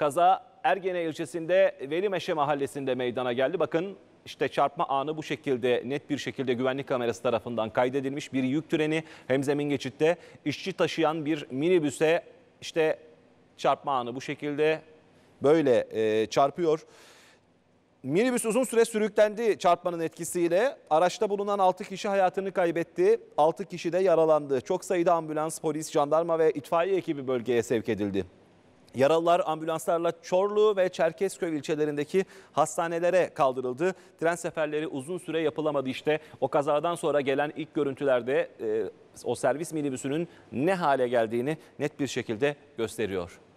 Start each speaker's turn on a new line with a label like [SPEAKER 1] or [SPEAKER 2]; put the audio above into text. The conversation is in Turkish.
[SPEAKER 1] Kaza Ergene ilçesinde Veli mahallesinde meydana geldi. Bakın işte çarpma anı bu şekilde net bir şekilde güvenlik kamerası tarafından kaydedilmiş. Bir yük treni hem zemin geçitte işçi taşıyan bir minibüse işte çarpma anı bu şekilde böyle e, çarpıyor. Minibüs uzun süre sürüklendi çarpmanın etkisiyle. Araçta bulunan 6 kişi hayatını kaybetti. 6 kişi de yaralandı. Çok sayıda ambulans, polis, jandarma ve itfaiye ekibi bölgeye sevk edildi. Yaralılar ambulanslarla Çorlu ve Çerkezköy ilçelerindeki hastanelere kaldırıldı. Tren seferleri uzun süre yapılamadı işte. O kazadan sonra gelen ilk görüntülerde e, o servis minibüsünün ne hale geldiğini net bir şekilde gösteriyor.